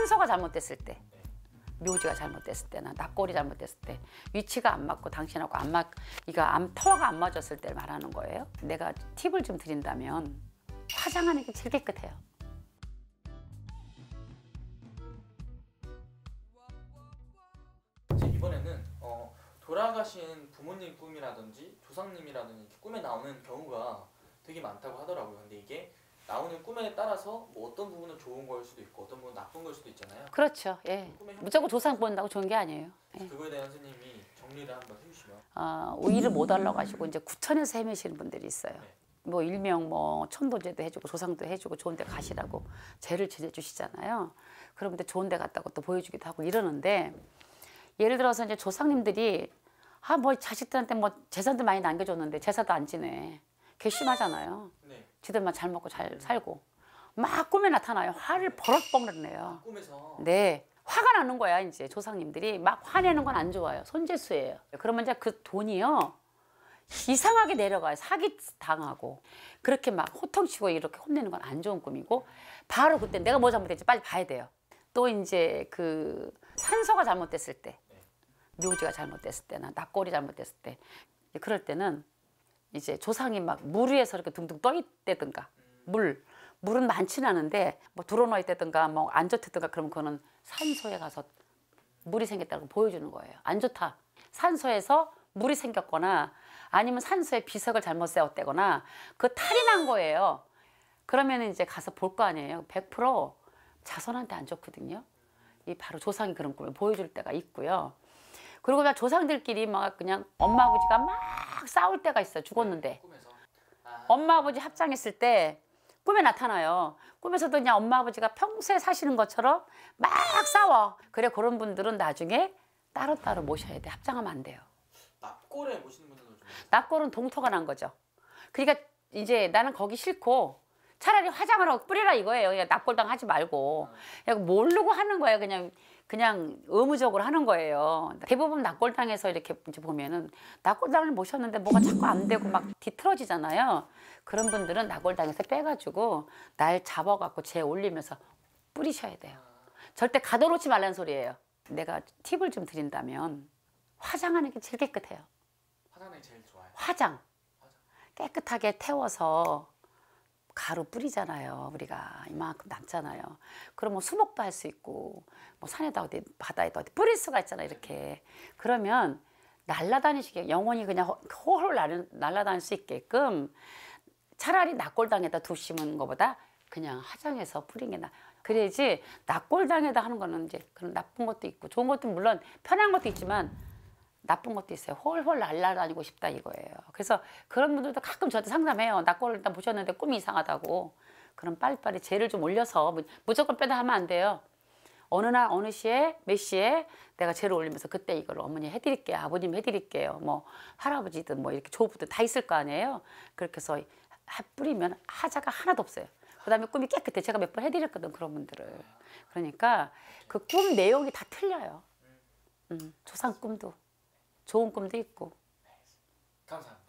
순서가 잘못됐을 때 묘지가 잘못됐을 때나 납골이 잘못됐을 때 위치가 안 맞고 당신하고 안 맞, 이가 암, 터가 안 맞았을 때를 말하는 거예요. 내가 팁을 좀 드린다면 화장하는 게 제일 깨끗해요. 이번에는 어, 돌아가신 부모님 꿈이라든지 조상님이라든지 꿈에 나오는 경우가 되게 많다고 하더라고요. 근데 이게 나오는 꿈에 따라서 뭐 어떤 부분은 좋은 걸 수도 있고 어떤 부분은 나쁜 걸 수도 있잖아요. 그렇죠. 예. 그 무조건 조상 본다고 좋은 게 아니에요. 예. 그거에 대한 선생님이 정리를 한번 해주시면. 아, 오이를 못 알러가지고 이제 구천에서 헤매시는 분들이 있어요. 네. 뭐 일명 뭐 천도제도 해주고 조상도 해주고 좋은데 가시라고 죄를 지내주시잖아요. 그러면 좋은데 갔다고 또 보여주기도 하고 이러는데 예를 들어서 이제 조상님들이 아뭐 자식들한테 뭐 재산도 많이 남겨줬는데 제사도 안 지내. 괘씸하잖아요. 네. 지들만 잘 먹고 잘 살고 막 꿈에 나타나요. 화를 버럭버럭 내요. 아, 꿈에서. 네. 화가 나는 거야 이제 조상님들이 막 화내는 건 안 좋아요. 손재수예요. 그러면 이제 그 돈이요 이상하게 내려가요. 사기 당하고 그렇게 막 호통치고 이렇게 혼내는 건 안 좋은 꿈이고 바로 그때 내가 뭐 잘못했지 빨리 봐야 돼요. 또 이제 그 산소가 잘못됐을 때 네. 묘지가 잘못됐을 때나 낙골이 잘못됐을 때 그럴 때는 이제 조상이 막 물 위에서 이렇게 둥둥 떠 있다든가 물 물은 많지는 않은데 뭐 드러나 있다든가 뭐 안 좋다든가 그러면 그거는 산소에 가서 물이 생겼다고 보여주는 거예요 안 좋다 산소에서 물이 생겼거나 아니면 산소에 비석을 잘못 세웠대거나 그 탈이 난 거예요 그러면 이제 가서 볼 거 아니에요 100% 자손한테 안 좋거든요 이 바로 조상이 그런 꿈을 보여줄 때가 있고요 그리고 막 조상들끼리 막 그냥 엄마 아버지가 막 싸울 때가 있어 죽었는데. 엄마 아버지 합장했을 때 꿈에 나타나요. 꿈에서도 그냥 엄마 아버지가 평소에 사시는 것처럼 막 싸워. 그래 그런 분들은 나중에 따로따로 모셔야 돼. 합장하면 안 돼요. 납골에 모시는 분들은 좀... 납골은 동토가 난 거죠. 그러니까 이제 나는 거기 싫고 차라리 화장을 하고 뿌리라 이거예요. 그냥 납골당 하지 말고. 아. 그냥 모르고 하는 거예요. 그냥 그냥 의무적으로 하는 거예요. 대부분 낙골당에서 이렇게 보면은 낙골당을 모셨는데 뭐가 자꾸 안 되고 막 뒤틀어지잖아요. 그런 분들은 낙골당에서 빼가지고 날 잡아갖고 재 올리면서 뿌리셔야 돼요. 절대 가둬놓지 말라는 소리예요. 내가 팁을 좀 드린다면 화장하는 게 제일 깨끗해요. 화장이 제일 좋아요. 화장. 화장. 깨끗하게 태워서 가루 뿌리잖아요. 우리가 이만큼 남잖아요. 그럼 뭐 수목도 할 수 있고 뭐 산에다 어디 바다에다 어디 뿌릴 수가 있잖아 이렇게. 그러면 날라다니시게 영혼이 그냥 홀홀 날라다닐 수 있게끔 차라리 낙골당에다 두시는 것보다 그냥 화장해서 뿌린 게 나. 그래야지 낙골당에다 하는 거는 이제 그런 나쁜 것도 있고 좋은 것도 물론 편한 것도 있지만 나쁜 것도 있어요. 홀홀 날라다니고 싶다 이거예요. 그래서 그런 분들도 가끔 저한테 상담해요. 나 꼴을 일단 보셨는데 꿈이 이상하다고. 그럼 빨리빨리 죄를 좀 올려서 무조건 빼다 하면 안 돼요. 어느 날 어느 시에 몇 시에 내가 죄를 올리면서 그때 이걸 어머니 해드릴게요. 아버님 해드릴게요. 뭐 할아버지든 뭐 이렇게 조부든 다 있을 거 아니에요. 그렇게 해서 뿌리면 하자가 하나도 없어요. 그다음에 꿈이 깨끗해. 제가 몇 번 해드렸거든 그런 분들을. 그러니까 그 꿈 내용이 다 틀려요. 음, 조상 꿈도. 좋은 꿈도 있고. 감사합니다.